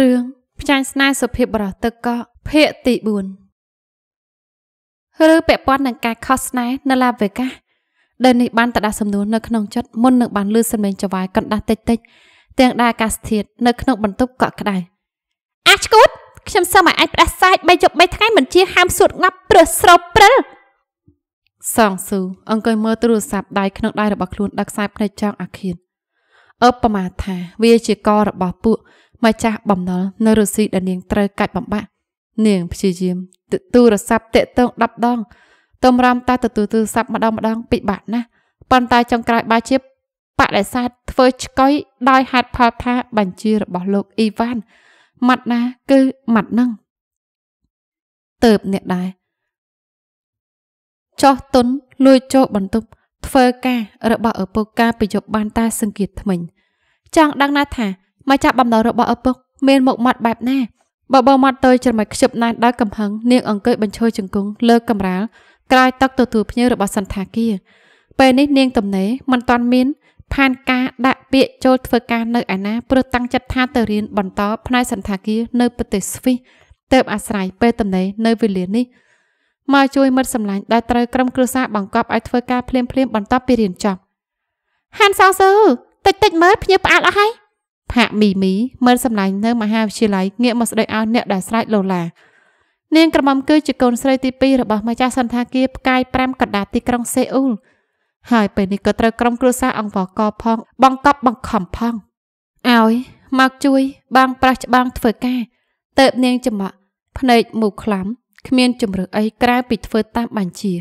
រឿងផ្ចាញ់ស្នេហ៍សុភាពបរោះទឹកកកភាគទី4ឬពាក់ព័ន្ធនឹងការខុសស្នេហ៍នៅឡាវេកាសដែលនេះបានតដាសំនួរនៅក្នុងចិត្តមុននឹងបានលឺសំឡេងចវាយកណ្ដាស់តិចតិចទាំងដែរអាកាសធាតុនៅក្នុងបន្ទប់កក់ក្ដៅអាឆ្កូតខ្ញុំសុំឲ្យអាចផ្ដាសាយ៣យប់៣ថ្ងៃមិនជាហាមសួតងាប់ព្រឹសស្រពព្រិលសងស៊ូអង្គុយមើលទូរស័ព្ទដៃក្នុងដៃរបស់ខ្លួនដឹកខ្សែភ្នែកចង់អាឃានអបមាថាវាជាករបស់ពួកម្ចាស់បំណុលនៅរុស្ស៊ីដែលនាងត្រូវកាច់បំបាក់នាងព្យាយាមទូរស័ព្ទតាក់ទង10ដងតម្រាំតែទទួលទូរស័ព្ទម្ដងម្ដង ពិបាកណាស់ប៉ុន្តែចុងក្រោយបើជាបដិសេធធ្វើឆ្កុយដោយហេតុផលថាបញ្ជារបស់លោកអ៊ីវ៉ាន់ម៉ាត់ណា គឺម៉ាត់នឹងទៅបអ្នកដែរចោះទុនលួចចូលបន្ទប់ធ្វើការរបស់ឪពុកការប្រយុទ្ធបានតែសង្កេតថ្មិញចង់ដឹងណាស់ថាមកចាប់បំណុលរបស់ឪពុកមានមុខមាត់បែបណាបើបើមាត់ទៅច្រមុចខ្ជិបណែនដោយកំហឹងនាង អង្គុយបញ្ឈរជង្គង់លើកំរាលក្រោយទឹកទទួលភ្ញៀវរបស់សន្តាគារពេលនេះនាងទំនេរមិនទាន់មានផែនការដាក់ពាក្យចូលធ្វើការនៅឯណាព្រោះតាំងចិត្តថាទៅរៀនបន្តផ្នែកសន្តាគារនៅប្រទេសស្វីសទៅអាស្រ័យពេលទំនេរនៅវេលានេះមកជួយមិត្តសម្លាញ់ដែលត្រូវក្រុមគ្រួសារបង្កប់ឲ្យធ្វើការភ្លាមភ្លាមបន្ទាប់ពីរៀនចប់ហានសៅស៊ូតិចតិចមើលភ្ញៀវផ្អាកអស់ហើយផាកមីមីមិនសម្លាញ់នៅ មហាវិទ្យាល័យងាកមកស្ដីឲ្យអ្នកដែលស្រែកលោឡានាងក្រមុំគឺជាកូនស្រីទី2របស់ម្ចាស់សន្តាគារផ្កាយ5កណ្ដាលទីក្រុងសេអ៊ូល ហើយពេលនេះក៏ត្រូវក្រុម គ្រួសារអង្គវកផង បង្កប់បង្ខំផងឲ្យមកជួយបាងប្រាស់ច្បាំងធ្វើការតើបនាងចំក់ភ្នែកមូខ្លំគ្មានជំរឿអីក្រៅពីធ្វើតាមបញ្ជា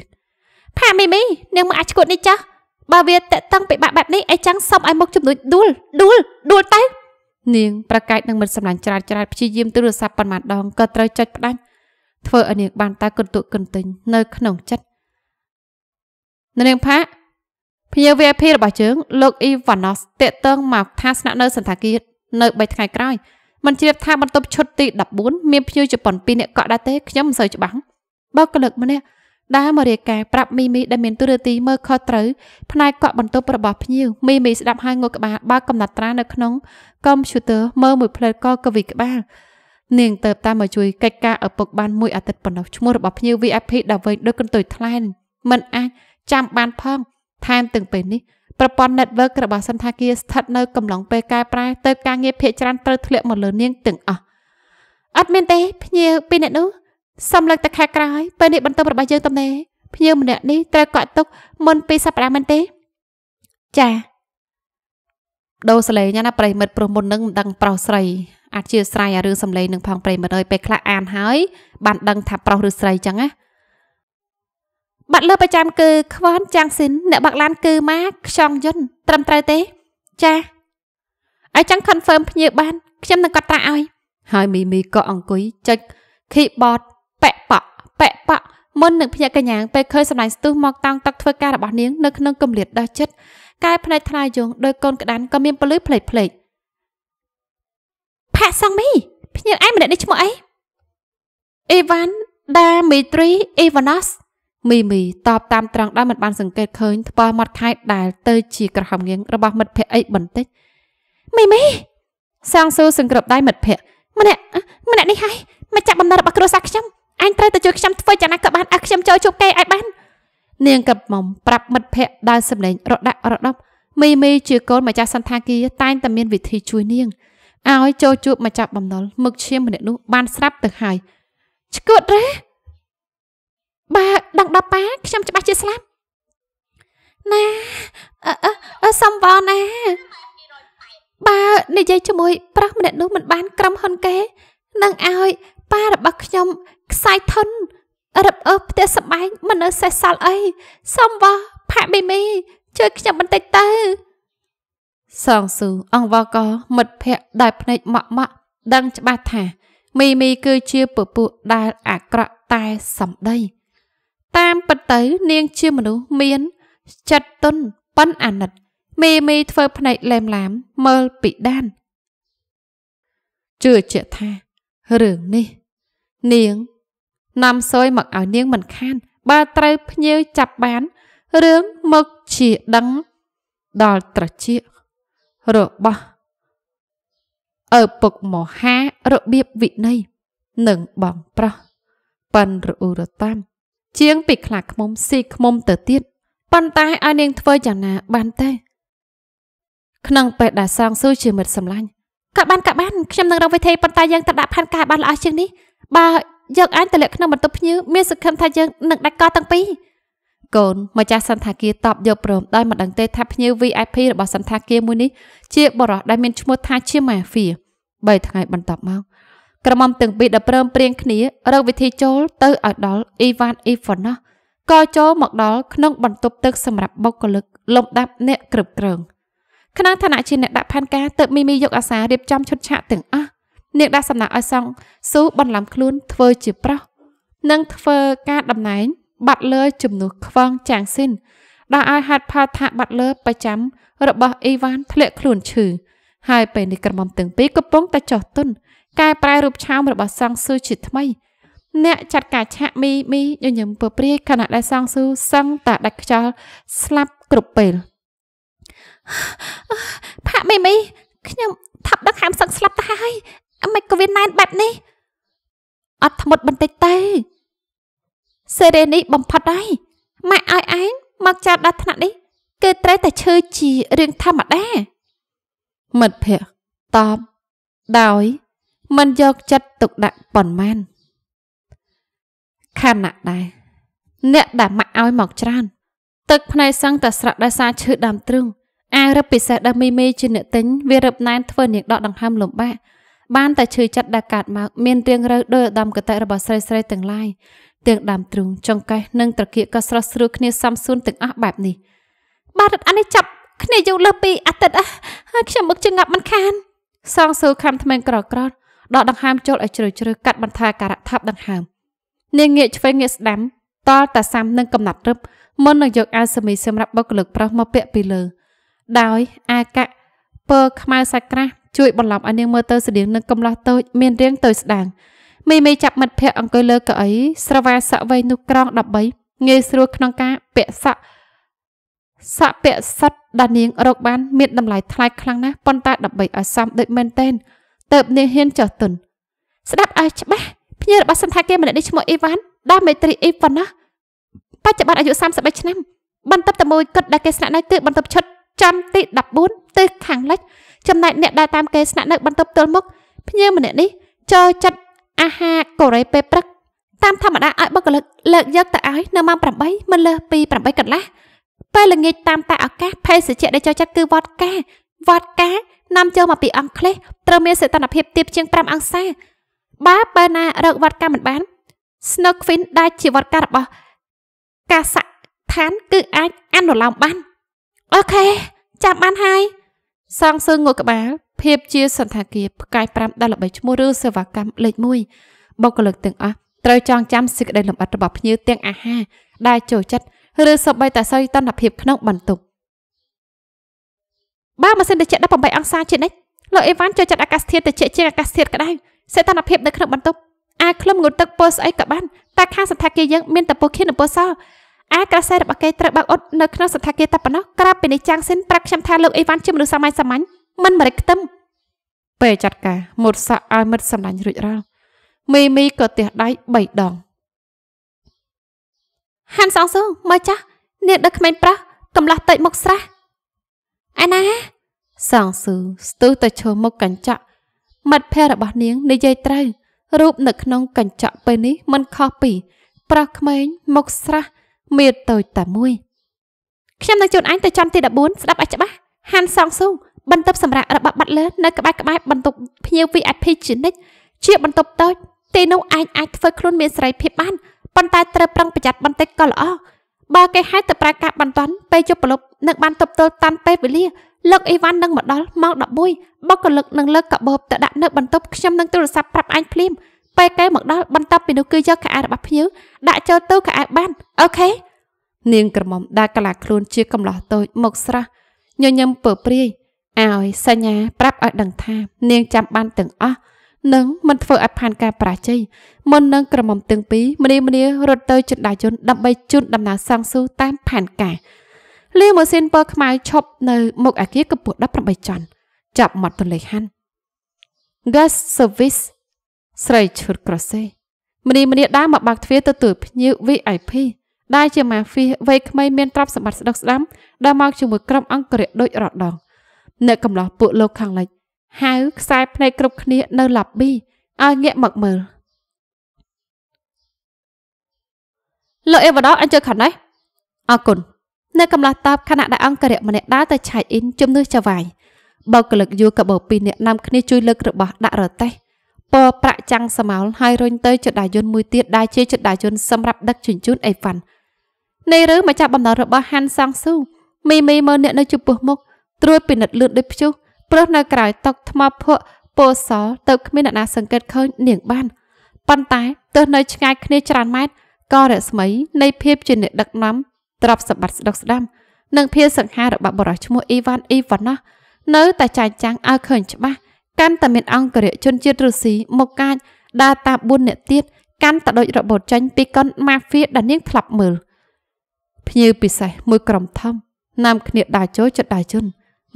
ផាមីមីនាងមកអាចឈួតនេះចាស់បើវាតេតឹងពិបាកបែបនេះអីចឹងសុំឲ្យមកជំនួយដួលដួលដួលទៅនាងប្រកែកនឹងមិនសម្លាញ់ច្រាតច្រាតព្យាយាមទូរស័ព្ទប៉ុន្មានដងក៏ត្រូវចុចផ្ដាច់ធ្វើឲ្យនាងបានតែគន្ទក់គន្ទិញនៅក្នុងចិត្តនាងផាភ្ញៀវ VIP របស់យើងលោក Ivanos តាកតងមកថាស្នាក់នៅសន្តាគារនៅ3ថ្ងៃក្រោយមិនជ្រាបថាបន្ទប់ឈុតទី14មានភ្ញៀវជប៉ុន2នាក់កក់ដែរទេខ្ញុំមិនសូវច្បាស់បើក្លឹកម្នាក់ដើមរាការប្រាប់មីមីដែលមានទូរទីមើលខុសត្រូវផ្នែកកក់បន្ទប់របស់ភ្ញៀវមីមីស្ដាប់ហើយងក់ក្បាលបើកកំណត់ត្រានៅក្នុងកុំព្យូទ័រមើលមួយផ្លែកកវីក្បាលនាងទៅតាមមកជួយកិច្ចការឪពុកបានមួយអាទិត្យប៉ុណ្ណោះឈ្មោះរបស់ភ្ញៀវ VIP ដល់វែងដូចកន្ទុយថ្លែនមិនអាចចាំបានផងថែមទាំងពេលនេះប្រព័ន្ធ network របស់សន្តាគារស្ថិតនៅកំឡុងពេលកែប្រែទៅការងារភាគច្រើនត្រូវធ្លាក់មកលើនាងទាំងអស់អត់មែនទេភ្ញៀវពីអ្នកនោះសំឡឹងតែខែក្រោយពេលនេះបន្ទប់របស់យើងទំនេរភ្ញៀវម្នាក់នេះត្រូវកក់ទុកមុនពីសប្តាហ៍មិនទេចាដូរសលេងណាប្រិមិត្តព្រោះមុននឹងមិនដឹងប្រុសស្រីអធិស្ស្រ័យអារឿងសំឡេងនឹងផងប្រិមិត្តអើយពេលខ្លះអានហើយបានដឹងថាប្រុសឬស្រីចឹងណាបាត់លើប្រចាំគឺខ្វនចាងស៊ីនអ្នកបាក់ឡានគឺម៉ាខ្យងយុនត្រឹមត្រូវទេចាអីចឹង confirm ភ្ញៀវបាន ខ្ញុំនឹងកត់ត្រាឲ្យ ហើយមីមីក៏អង្គុយចុច keyboard ប៉ែប៉ក់ប៉ែប៉ក់មុននឹងភ្ញាក់កញ្ញាពេលឃើញសម្លាញ់ស្ទុះមកតាំងទឹកធ្វើការរបស់នាងនៅក្នុងគម្លាតដោះចិត្តកែភ្នែកថ្លាយងដោយកូនក្តានក៏មានពលឺផ្លេចផ្លេចផាក់សងមីភ្ញាក់ឯងម្នាក់នេះឈ្មោះអីអេវ៉ាន់ដាមីត្រីអេវ៉ាណូសមីមីតបតាមត្រង់ដែលមិនបាន សង្កេតឃើញថ្ពាល់មាត់ខែដែល ទៅជាក្រហមងៀងរបស់មិត្តភ័ក្តិអីបន្តិចមីមីសាងសួរសង្គ្រប់ដៃមិត្តភ័ក្តិម្នាក់ម្នាក់នេះហើយមកចាប់បំណិនរបស់គ្រួសារខ្ញុំអញត្រូវតែជួយខ្ញុំធ្វើយ៉ាងណាក៏បានឲ្យខ្ញុំចូលជួបគេឲ្យបាននាងកំមុំប្រាប់មិត្តភ័ក្តិដែលសម្លេងរដាក់រដប់មីមីជាកូនម្ចាស់សន្តាគារតែងតែមានវិធីជួយនាងឲ្យចូលជួបម្ចាស់បំណុលមឹកឈាមម្នាក់នោះបានស្រាប់ទៅហើយឆ្កួតរ៉េបើដឹងដល់ប៉ាខ្ញុំច្បាស់ជាស្លាប់ណាអឺអឺសំវរណាបើនិយាយជាមួយប្រុសម្នាក់នោះមិនបានក្រុមហ៊ុនគេនឹងឲ្យប៉ារបស់ខ្ញុំខ្សែធនរឹបអើផ្ទះសបែងមិននៅសេះសល់អីសំវ៉ាផាក់មីមីជួយខ្ញុំបន្តិចទៅ សងស៊ូអង្វកមិត្តភ័ក្ដិដែលភ្នែកម៉ក់ម៉ក់ដឹងច្បាស់ថា មីមីគឺជាពពួកដែលអាក្រក់តែសម្ដី តាមពិតទៅនាងជាមនុស្សមានចិត្តទន់ប៉ិនអាណិតមីមីធ្វើភ្នែកឡែមឡាមមើលពីដានជឿជាក់ថារឿងនេះ នាងនាំសួយមកឲ្យនាងមិនខានបើត្រូវភ្ញៀវចាប់បានរឿងមកជាដឹង ដល់ត្រជារបស់ឪពុកមហារបៀបវិន័យនិងបងប្រុសប៉ិនរអ៊ូរតាំជាង ពីខ្លាខ្មុំស៊ីខ្មុំទៅទៀតប៉ុន្តែឲ្យនាងធ្វើយ៉ាងណាបានទេ ក្នុងពេលដែលសងស៊ូជាមិត្តសម្លាញ់ក៏បានក៏បានខ្ញុំនឹងរកវិធីប៉ុន្តែយើងទៅដាក់ផែនការបានល្អជាងនេះបើយកអញទៅលាក់ក្នុងបន្ទប់ភ្ញៀវមានសង្ឃឹមថាយើងនឹងដាច់កោទាំងពីរកូនម្ចាស់សន្តាគារតបយកព្រមដោយមិនដឹងទេថាភ្ញៀវ VIP របស់សន្តាគារមួយនេះជាបរិះដែលមានឈ្មោះថាជាម៉ាហ្វៀ3ថ្ងៃ បន្ទាប់មកក្រមុំទាំងពីរដែលព្រមព្រៀងគ្នារកវិធីចូល ទៅឲ្យដល់អ៊ីវ៉ាន់អ៊ីហ្វណោះក៏ចូលមកដល់ក្នុងបន្ទប់ទឹកសម្រាប់បុគ្គលិកលំដាប់អ្នកគ្រប់គ្រងក្នុងឋានៈជាអ្នកដាក់ផែនការទើបមីមីយកអាសារៀបចំឈុតឆាកទាំងអស់នាងដាក់សំណាក់ឲ្យសង់ស៊ូបន្លំខ្លួនធ្វើជាប្រុសនិងធ្វើការតំណែងបាត់លើជំនួសខ្វងចាងស៊ីនដែលឲ្យហាត់ផលថាបាត់លើប្រចាំរបស់អ៊ីវ៉ាន់ធ្លាក់ខ្លួនឈឺហើយពេលនេះក្រមុំទាំងពីរកំពុងតែចោះទុនកែប្រែរូបឆោមរបស់សង់ស៊ូជាថ្មី អ្នកចាត់ការឆាក់មីមីញញឹមពព្រាយខណៈដែលសង់ស៊ូសឹងតែដាច់ខ្យល់ស្លាប់គ្រប់ពេលផាក់មីមីខ្ញុំថាប់ដឹងហាមសឹងស្លាប់ទៅហើយអាម៉េចក៏វាណែនបែបនេះអត់ធ្មត់បន្តិចទេសេរីនេះបំផុតហើយម៉ាក់ឲ្យឯងមកចោតដល់ថ្នាក់នេះ គឺត្រូវតែឈឺជារឿងធម្មតាមិត្តភ័ក្តិតបដោយ មិនយកចិត្តទុកដាក់ប៉ុន្មានខណៈដែរអ្នកដែលម៉ាក់ឲ្យមកច្រើន ទឹកភ្នែកសឹងតែស្រក់ដោយសារឈឺដើមទ្រូងអារឹបពិសេសដែលមីមីជាអ្នកទិញវារឹបណែនធ្វើនាងដកដង្ហើមលំបាក់បានតែឈឺចិត្តដែលកើតមកមានរៀងរើសដោយឧត្តមកតៈរបស់ស្រីស្រីទាំងឡាយទាំងដើមទ្រូងចង្កេះនិងត្រគាកក៏ស្រស់ស្រួលគ្នាសំសួនទាំងអស់បែបនេះបាទរត់អានេះចាប់គ្នាយកលើពីអាទិត្យហើយខ្ញុំមកជងាប់មិនខានសងសួរខំថ្មែងក្រក្រត់ដកដង្ហើមចូលឲ្យជ្រៅជ្រៅកាត់បន្ថយការៈថាប់ដង្ហើមនាងងាកឆ្វេងងាកស្ដាំតលតាសាំនឹងកំណត់រឹបមុននឹងយកអាវសមីសម្រាប់បុគ្គលិកប្រុសមកពាក់ពីលើដោយអាកៈពើខ្មៅសាក្រាស់ជួយបន្លប់ឲ្យនាងមើលទៅស្តៀងនឹងកំឡោះតូចមានរាងតូចស្ដាងមីមីចាប់មិត្តភ័ក្ដិអង្គុយលើកៅអីស្រវាសក់វ័យនោះក្រង13ងាយស្រួលក្នុងការពាក់សក់សក់ពាក់សិតដែលនាងរកបាន មានតម្លៃថ្លៃខ្លាំងណាស់ប៉ុន្តែដើម្បីឲ្យសមដូចមែនតែនទៅនាងហ៊ានចុះទុនស្ដាប់ឲ្យច្បាស់ភ្ញៀវរបស់សន្តាគារម្នាក់នេះឈ្មោះអ៊ីវ៉ាន់ដល់មេត្រីអ៊ីវ៉ាន់ណាបច្ចុប្បន្នអាយុ33ឆ្នាំបន្ទប់តែមួយគត់ដែលគេស្នាក់នៅគឺបន្ទប់ឈុតចំទី14ទិសខាងលិចចំណែកអ្នកដែលតាមគេស្នាក់នៅបន្ទប់ទល់មុខភ្ញៀវម្នាក់នេះចូលចិត្តអាហារកូរ៉េពេលព្រឹកតាមធម្មតាឲ្យបុគ្គលិកលើកយកទៅឲ្យនៅម៉ោង8មិនលើសពី8កន្លះពេលល្ងាចតាមតែឱកាសភេសជ្ជៈដែលចូលចិត្តគឺវ៉ាត់កាវ៉ាត់កានាំចូលមកពីអង់គ្លេសត្រូវមានសីតុណ្ហភាពទាបជាង5អង្សាបើបើណារកវ៉ាត់កាមិនបាន Snowfin ដែលជាវ៉ាត់ការបស់កាសៈឋានគឺអាចអនុលោមបានអូខេចាប់បានហើយសងសើងងក់ក្បាលភាពជាសន្តាគារផ្កាយ5ដល់13ឈ្មោះឬសេវាកម្មលេខ1បុគ្គលិកទាំងអស់ត្រូវចងចាំសេចក្តីលម្អិតរបស់ភ្ញៀវទាំងអាហារដែលចូលចិត្តឬសម្បីតែសីតុណ្ហភាពក្នុងបន្ទប់បើម៉ាស៊ីនត្រជាក់18អង្សាជានិច្ចលោកអេវ៉ាន់ចូលចិត្តអាកាសធាតុត្រជាក់ជាងអាកាសធាតុក្តៅសីតុណ្ហភាពនៅក្នុងបន្ទប់អាចក្លឹមងូតទឹកពោស្អីក៏បានតែខាងសន្តាគារយើងមានតែពោះខៀននិងពោះសអាក្រសែរបស់គេត្រូវបាក់អ៊ុតនៅក្នុងសន្តាគារតែប៉ុណ្ណោះក្រៅពីនេះចាងស៊ិនប្រាប់ខ្ញុំថាលោកអីវ៉ាន់ជាមនុស្សសាមញ្ញសាមញ្ញមិនមរិចខ្ទឹមពេលចាត់ការមុតសក់ឲ្យមិត្តសម្លាញ់រួចរាល់មីមីក៏ទះដៃ3ដងហាន់សងស៊ូមើលចាស់អ្នកដឹកក្មេងប្រុសកំឡោះតិចមកស្រះឯណាសងស៊ូស្ទុះទៅឈរមុខកញ្ចក់ មិត្តភ័ក្តិរបស់នាងនិយាយត្រូវ រូបនៅក្នុងកញ្ចក់ពេលនេះមិនខុសពី ប្រុសក្មេងមុខស្រះមៀតតូចតែមួយខ្ញុំនឹងជូនអញទៅចន់ទី14ស្ដាប់ឲ្យច្បាស់ហាន់សងស៊ូបន្ទប់សម្រាប់របស់បាត់លើនៅក្បែរក្បែរបន្ទប់ភ្ញៀវ VIP ជានិច្ចជាបន្ទប់តូចទីនោះឯងអាចធ្វើខ្លួនមានសេរីភាពបានប៉ុន្តែត្រូវប្រឹងប្រយ័ត្នបន្តិចក៏ល្អបើគេហៅទៅប្រើការបន្ទាន់ពេលជប់ប្រលប់នឹងបានទប់ទល់តាន់ពេលវេលាលោកអីវ៉ាន់នឹងមកដល់ម៉ោង11បុកក៏លឹកនឹងលើកកបបទៅដាក់នៅបន្ទប់ខ្ញុំនឹងទូរស័ព្ទប្រាប់អញភ្លាមពេលគេមកដល់បន្ទាប់ពីនោះគឺយកខោអាវរបស់ភ្ញៀវដាក់ចូលទូខោអាវបានអូខេនាង ក្រមុំដែលកលាខ្លួនជាកំឡោះតូចមកស្រស់ញញឹមពើព្រាយឲ្យសញ្ញាប្រាប់ឲ្យដឹងថា នាងចាំបានទាំងអស់នឹងមិនធ្វើឲ្យផានការប្រាជ័យមុននឹងក្រមុំទាំងពីរម្នាម្នារត់ទៅចិនដាជនដើម្បីជូនដំណើរសង្ស៊ូតាមផែនការលាម៉ូស៊ីនពណ៌ខ្មៅឈប់នៅមុខអាគារកម្ពុជា18ចន្ទចាប់មាត់ទន្លេហាន់ Gas Service ស្រីឈុតក្រសេមនីមនីដើរមកបើកទ្វារទៅទូភ្ញៀវ VIP ដែលជាម៉ាហ្វីវ័យក្មេងមានទ្រព្យសម្បត្តិស្ដុកស្ដាំដែលមកជាមួយក្រុមអង្គរៈដូចរដងនៅកំឡោះពួកលោកខាងលិចហៅខ្សែភ្នែកគ្រប់គ្នានៅ lobby ឲ្យងាកមកមើលលោកអេវ៉ាដអញ្ជើញខាងនេះអរគុណនៅកំឡោះតបខណៈដែលអង្គរៈម្នាក់ដើរទៅឆែកអ៊ីនជំនួសចវាយបើកលឹកយូកបោពីរអ្នកនាំគ្នាជួយលើករបស់ដាក់រទេះពរប្រាក់ចាំងសមោលហើយរុញទៅចដាយុនមួយទៀតដែលជាចដាយុនសម្រាប់ដឹកជញ្ជូនអេវ៉ាន់នៃឬម្ចាស់បំណុលរបស់ហាន់សាំងស៊ូមីមីមើលអ្នកនៅចំពោះមុខត្រួតពិនិត្យលឿនដូចព្យុះព្រោះនៅក្រៅតុកថ្មភក់ពោសលទៅគ្មានអ្នកណា សង្កេតឃើញនាងបានប៉ុន្តែទោះនៅឆ្ងាយគ្នាច្រើនម៉ែត្រក៏រស្មីនៃភាពជាអ្នកដឹកនាំទ្របសម្បត្តិស្ដុកស្ដាំនិងភាពសង្ហារបស់បរិះឈ្មោះអ៊ីវ៉ាន់អ៊ីវ៉ាន់ណោះនៅតែចែងចាំងឲ្យឃើញច្បាស់កាន់តែមានអង្គរៈជនជាតិរុស្ស៊ីមកកាចដើរតា4នាក់ទៀតកាន់តែដូចរបូតចាញ់ពីកុនម៉ាហ្វៀដែលនាងធ្លាប់មើលភ្ញៀវពិសេសមួយក្រុមធំ នាំគ្នាដើរចូលចិត្តដើរជន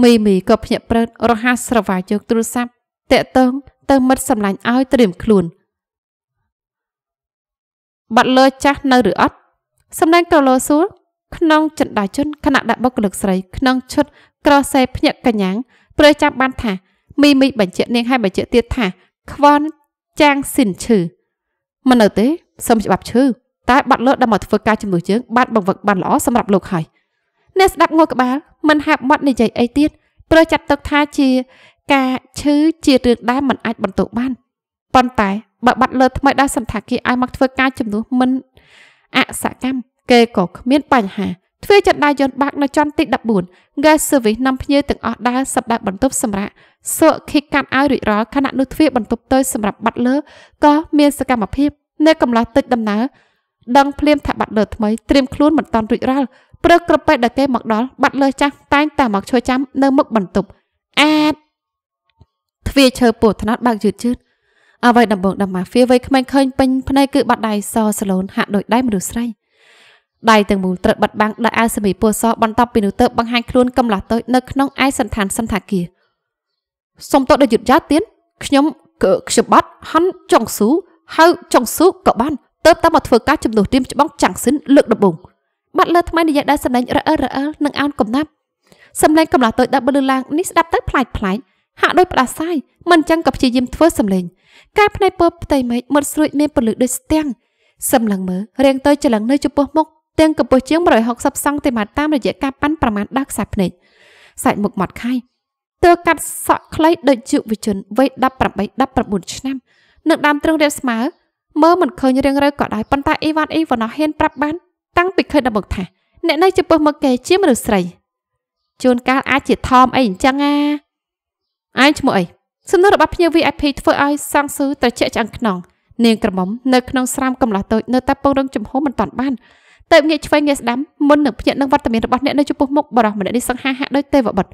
មីមីក៏ភ្ញាក់ព្រើតរហ័សស្រវាយជើងទូរស័ព្ទតាក់ទងទៅមិត្តសម្លាញ់ឲ្យត្រៀមខ្លួនបាត់លើចាស់នៅឬអត់សម្ដែងក្រលោសួរក្នុងចិនដាជនគណៈដាក់បុគ្គលិកស្រីក្នុងឈុតក្រសេភ្ញាក់កញ្ញាំងព្រះចាំបានថាមីមីបញ្ជាក់នាងហើយបញ្ជាក់ទៀតថា ខ្វនចាងស៊ីនឈឺមិននៅទេសូមច្បាប់ឈឺតែបាត់លើដល់មកធ្វើការជំនួសយើងបានបង្វឹកបានល្អសម្រាប់លោកហើយអ្នកស្ដាប់ងល់ក្បាលមិនហាប់មាត់និយាយអីទៀតព្រោះចាត់ទុកថាជា ការឈឺជារឿងដែលមិនអាចបន្ទោសបានប៉ុន្តែបើបាត់លើថ្មីដល់សន្តាគារឲ្យមកធ្វើការជំនួសមិនអសកម្មគេក៏គ្មានបញ្ហាទ្វារចន្ទាយន្តបើកនៅចន្ទទី14 Gas Service នាំភ្ញៀវទាំងអស់ដើរសប្បាយបន្ទប់សម្រាប់សក់ខិកកាត់ឲ្យរួចរាល់ខណៈនោះទ្វារបន្ទប់ទៅសម្រាប់បាត់លើក៏មានសកម្មភាពនៅកំឡោះទឹកដំណើរដឹងភ្លាមថាបាត់លើថ្មីត្រៀមខ្លួនមិនតាន់រួចរាល់ព្រឹកក្រពេតដែលគេមកដល់បាត់លើចាស់តែងតែមកឈរចាំនៅមុខបន្ទប់អាតទ្វារឈើពោថ្នោតបើកយឺតយឺតអ្វីដំបងដំម៉ាហ្វៀវ័យក្មេងឃើញពេញភ្នែកគឺបាត់ដៃសសឡូនហាក់ដូចដៃមនុស្សស្រីដៃទាំងមូលត្រូវបិទបាំងដោយអាវសមីពណ៌សបន្ទាប់ពីនោះទៅ បង្ហាញខ្លួនកំឡោះតូចនៅក្នុងឯកសន្តានសន្តាគារសុំតោដល់យុទ្ធយ៉ាទៀតខ្ញុំក៏ខ្ញុំបាត់ហាន់ចុងស៊ូហៅចុងស៊ូក៏បានទៅតាមមកធ្វើការជំនួសរៀមច្បងចាំងស៊ិនលើកដំបូងបាត់លើថ្មីនិយាយដែរសម្លេងរអិលរអិលនិងអោនកំណាប់សម្លេងកំឡោះតូចដាក់បលឺឡើងនេះស្ដាប់ទៅប្លែកប្លែកហាក់ដូចផ្ដាសាយមិនចឹងក៏ព្យាយាមធ្វើសម្លេងកែផ្នែកពើផ្ទៃមេឃមើលស្រួយមានពលឺដូចស្ទាំងសម្លឹងមើលរៀងទៅច្រឡឹងនៅចំពោះមុខទាំងកម្ពស់ជាង160សង់ទីម៉ែត្រតាមរយៈការប៉ាន់ប្រមាណ10ខ្សែភ្នែកសាច់មុខមាត់ខៃទើកាត់សក់ខ្លីដូចយុវជនវ័យ18 19ឆ្នាំនឹងដើមទ្រឹងរៀបស្មើមើលមិនឃើញរឿងរើក៏ដោយប៉ុន្តែអ៊ីវ៉ាន់អ៊ីវ៉ាណោះហ៊ានប្រាប់បានតាំងពីឃើញដល់មកថាអ្នកនៅចំពោះមកគេជាមនុស្សស្រីជួនកាលអាចជាថមអីអញ្ចឹងអាឯងឈ្មោះអីសំណួររបស់ភ្ញៀវ VIP ធ្វើឲ្យសង្សឺត្រជាក់ឆ្អឹងខ្នងនាងក្រមុំនៅក្នុងស្រោមកំឡោះតូចនៅតែពងរងចំហមិនតាន់បានតែងាកឆ្វេងងាកស្ដាំមុននឹងភ្ញាក់នឹងវត្តមានរបស់អ្នកនៅចំពោះមុខបរិះម្នាក់នេះសង្ហាហាក់ដោយទេវបុត្រ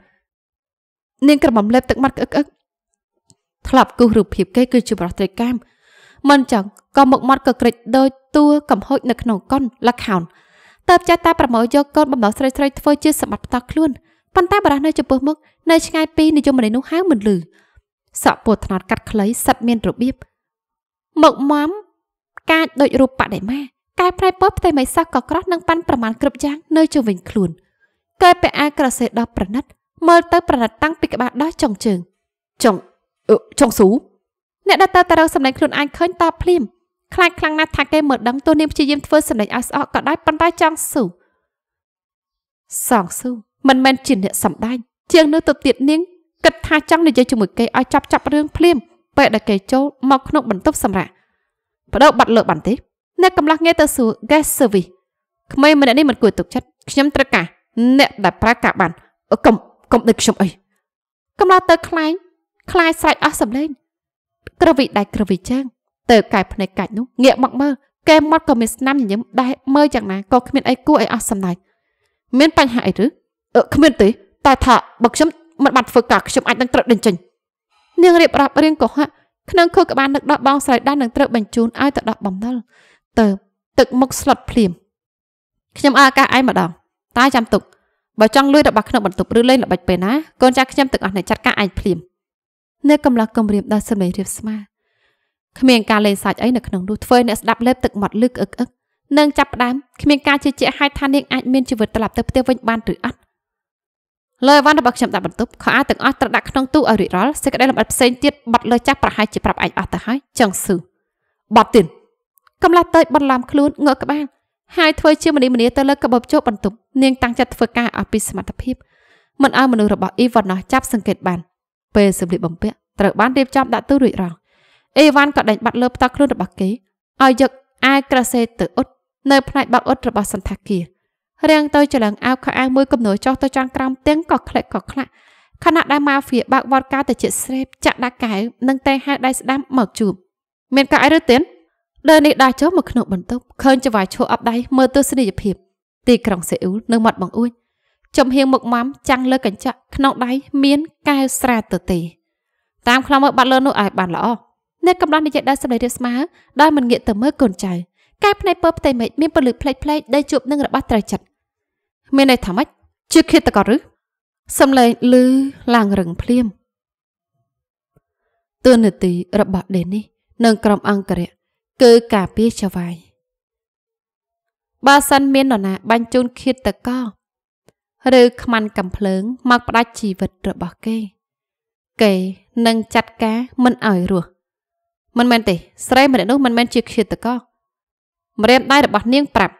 នាងក្រមុំលេបទឹកមាត់ក្អឹកក្អឹកធ្លាប់គូសរូបភាពគេគឺជាបរិះត្រីកាមមិនចឹងក៏មុខមាត់ក៏ក្រិចដោយតួកំហុចនៅក្នុងកុនលខោនតើបចាស់តាប្រមើយកកូនបំណងស្រីស្រីធ្វើជាសម្បត្តិផ្ទាល់ខ្លួនប៉ុន្តែបរិះនៅចំពោះមុខនៅឆ្ងាយពីនិយមន័យនោះហៅមិនលឺសក់ពោថ្នោតកាត់ខ្លីសិតមានរបៀបមុខមមកាចដូចរូបបដិមាកែប្រែពណ៌ផ្ទៃមីសក់ក៏ក្រស់និងប៉ាន់ប្រមាណគ្រប់យ៉ាងនៅជុំវិញខ្លួនកែប្រែអាក្រសេះដល់ប្រណិតមើលទៅប្រណិតតាំងពីក្បាលដល់ចុងជើងចុងចុងស៊ូអ្នកដែលតើតើសម្ដែងខ្លួនអាចឃើញតបភ្លាមខ្លាចខ្លាំងណាស់ថាគេមើលដឹងទោះនាងព្យាយាមធ្វើសម្ដែងឲ្យស្អកក៏ដោយប៉ុន្តែចង់ស៊ូសងស៊ូមិនមែនជាអ្នកសម្ដែងជាងនោះទៅទៀតនាងគិតថាចង់និយាយជាមួយគេឲ្យចាប់ចាប់រឿងភ្លាមពេលដែលគេចូលមកក្នុងបន្ទប់សម្រាប់បដូរបាត់លើបានទេអ្នកកំឡោះងាយទៅសួរ guest service ក្មេងម្នាក់នេះមិនគួរទុកចិត្តខ្ញុំត្រូវការអ្នកដែលប្រើការបានកុំកុំដូចខ្ញុំអីកំឡោះទៅខ្លាញ់ខ្លាយស្រែកអស់សម្លេងក្រវិដៃក្រវិជើងទៅកែភ្នែកកាច់នោះងាកមកមើលកែមាត់ក៏មានស្នាមញញឹមដែរមើលយ៉ាងណាក៏គ្មានអីគួរឲ្យអស់សម្លេងមានបញ្ហាអីឬអឺគ្មានទេតែថាបើខ្ញុំមិនបានធ្វើការខ្ញុំអាចនឹងត្រូវដេញចេញនាងរៀបរាប់រៀងកុហកក្នុងខួរក្បាលនឹកដល់បងស្រីដែលនឹងត្រូវបញ្ជូនឲ្យទៅដោះបំណុលទៅទឹកមុខស្លុតភ្លាមខ្ញុំឲ្យឱកាសឯងម្ដងតែចាំទុកបើចង់លួចរបស់ក្នុងបន្ទប់ឬលេងល្បិចពេលណាកូនចាស់ខ្ញុំទឹកអស់នេះចាត់ការឯងភ្លាមនៅកំឡោះគំរាមដល់សម្លេងរៀបស្មាគ្មានការលេងសាច់អីនៅក្នុងនោះធ្វើអ្នកស្ដាប់លេបទឹកមាត់លឹកអឹកអឹកនឹងចាប់ផ្ដើមគ្មានការជឿជាក់ហេតុថានាងអាចមានជីវិតត្រឡប់ទៅផ្ទះវិញបានឬអត់លើអវ៉ាន់របស់ខ្ញុំដាក់បន្ទប់ខោអាវទាំងអស់ត្រូវដាក់ក្នុងទូឲ្យរួចរាល់សេចក្តីលម្អិតផ្សេងទៀតបាត់លើចាស់ប្រហែលជាប្រាប់ឯងអស់ទៅហើយចឹងស៊ឺបាត់ទៀតកំឡាតើចបន្លំខ្លួនងក់ក្បាលហើយធ្វើជាមនីមនីទៅលើកបបជោបន្ទប់នាងតាំងចិត្តធ្វើការអស់ពីសមត្ថភាពមិនឲ្យមនុស្សរបស់អ៊ីវ៉ាន់ណោះចាប់សង្កេតបានពេលសម្លៀកបំពាក់ត្រូវបានរៀបចំដាក់ទូរួចរាល់អ៊ីវ៉ាន់ក៏ដេញបាត់លើផ្ទាល់ខ្លួនរបស់គេឲ្យយកអាវក្រសេទៅអ៊ុតនៅផ្នែកបាក់អ៊ុតរបស់សន្តាគាររាងទៅចលឹងអាវខោអាវមួយគំនូរចោះទៅចង់ក្រោមទៀងក៏ខ្លេចក៏ខ្លាក់ខណៈដែលម៉ាហ្វៀបាក់វត្តកាទៅជាស្រេបចាក់ដាក់កែវនិងតែហៅដៃស្ដាំមកជួបមានកៅអីឬទៀតដើរនេះដាស់ចូលមកក្នុងបន្ទប់ឃើញចវាយឈោអាប់ដៃមើលទស្សនីយភាពទីក្រុងសេអ៊ូលនៅមាត់បង្អួចចំហៀងមុខម៉ាំចាំងលើកញ្ចក់ក្នុងដៃមានកែវស្រាទទេតាមខ្លំមើលបាត់លើនោះឲ្យបានល្អអ្នកកំឡោះនិយាយដែរសម្ដីរាបស្មើដោយមិនងាកទៅមើលកូនចៅកែភ្នែកពើផ្ទៃមេឃមានពលឹកផ្លេចផ្លេចដែលជួបនឹងរបស់ត្រូវចិត្តមានន័យថាម៉េចជាឃាតករឬសំឡេងឮឡើងរឹងភ្លាមតួនាទីរបស់ដេននេះនឹងក្រុមអង្គរៈគឺការពារចវាយបើសិនមាននរណា បាញ់ជូនឃាតតកោ ឬខ្មាន់កំភ្លើងមកផ្ដាច់ជីវិតរបស់គេ គេនឹងចាត់ការមិនឲ្យរស់មិនមែនទេស្រីម្នាក់នោះ មិនមែនជាឃាតកោម្រាមដៃរបស់នាង ប្រាប់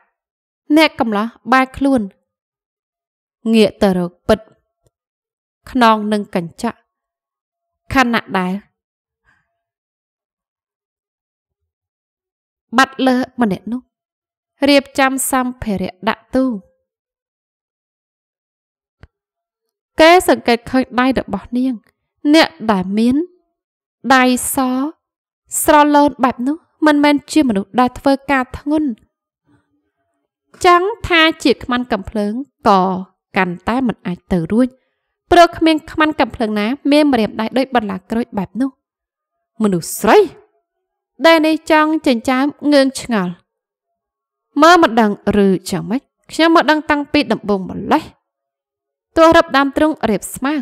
អ្នកកំឡោះបាចខ្លួនងាកទៅរកពិតខ្នងនឹងកញ្ចក់ខណៈដែលបាត់លើម្នាក់នោះរៀបចំសម្ភារៈដាក់ទូគេសង្កេតឃើញដៃរបស់នាង អ្នកដែលមានដៃសស្រលូន បែបនោះ មិនមែនជាមនុស្សដែលធ្វើការធ្ងន់ចង់ថាជាខ្មាន់កំភ្លើងក៏កាន់តែមិន អាចទៅរួចព្រោះគ្មានខ្មាន់កំភ្លើងណា មានម្រាមដៃដូចបន្លាក្រូចបែបនោះមនុស្សស្រីដែលនេះចង់ចិញ្ចាមងឿងឆ្ងល់មើលមិនដឹងឬយ៉ាងម៉េចខ្ញុំមកដឹងតាំងពីដំបូងម្ល៉េះទោះរឹបដាំទ្រុងរៀបស្មា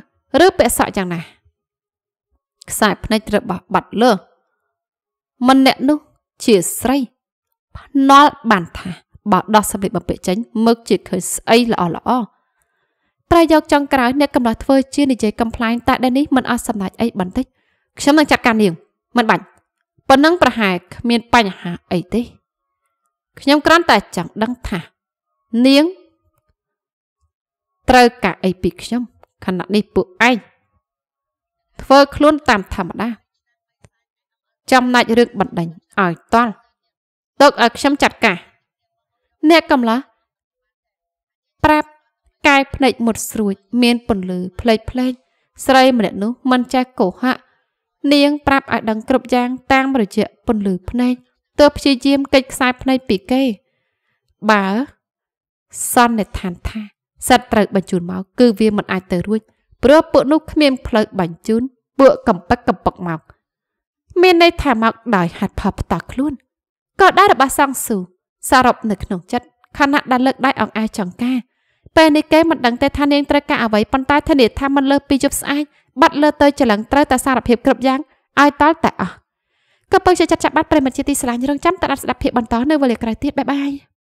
ឬពាក់សក់យ៉ាងណា ខ្សែភ្នែករបស់បាត់លើមិនអ្នកនោះជាស្រីភ្នល់បានថាបើដោះសម្លៀកបំពាក់ចេញ មើលជាឃើញស្អីល្អល្អប្រយោគចុងក្រោយអ្នកកំឡោះធ្វើជានិយាយកំ pl ែងតែដែលនេះមិនអស់សម្ដេចអីបន្តិចខ្ញុំនឹងចាត់ការនាងមិនបាច់ប៉ុណ្ណឹងប្រហែលគ្មានបញ្ហាអីទេខ្ញុំគ្រាន់តែចង់ដឹងថា នាង ត្រូវការអីពីខ្ញុំ ខណៈនេះពួកឯងធ្វើ ខ្លួនតាមធម្មតា ចំណាច់រឿងបណ្ដិញឲ្យតល់ទុកឲ្យខ្ញុំចាត់ការ អ្នកកំឡាប្រាប់កាយភ្នែកមុតស្រួចមានពន្លឺផ្លេចផ្លេចស្រីម្នាក់នោះមិនចេះកុហកនាងប្រាប់ឲ្យដឹងគ្រប់យ៉ាង តាមរយៈពន្លឺភ្នែកទើបព្យាយាមកិច្ចខ្សែភ្នែកពីគេ បើសន្និដ្ឋានថាសត្វត្រូវបញ្ជូនមកគឺវាមិនអាចទៅរួចព្រោះពួកនោះគ្មានផ្លូវបញ្ជូនពួកកំបឹកកំបុកមកមានន័យថាមកដោយហាត់ផលផ្ទាល់ខ្លួនក៏ដែររបស់សង្ស៊ូសរុបនៅក្នុងចិត្តខណៈដែលលើកដៃអង្អែចង្ការពេលនេះគេមិនដឹងទេថានាងត្រូវការអ្វីប៉ុន្តែធានាថាមិនលើសពីយប់ស្អាតបាត់លើទៅច្រឡឹងត្រូវតែសារភាពគ្រប់យ៉ាងឲ្យតល់តែអស់ក៏ពឹងជាចាត់ចាប់បាត់ប្រិមត្តជាទីស្រឡាញ់រងចាំតដាត់ស្ដាប់ភាពបន្តនៅវេលាក្រោយទៀតបាយបាយ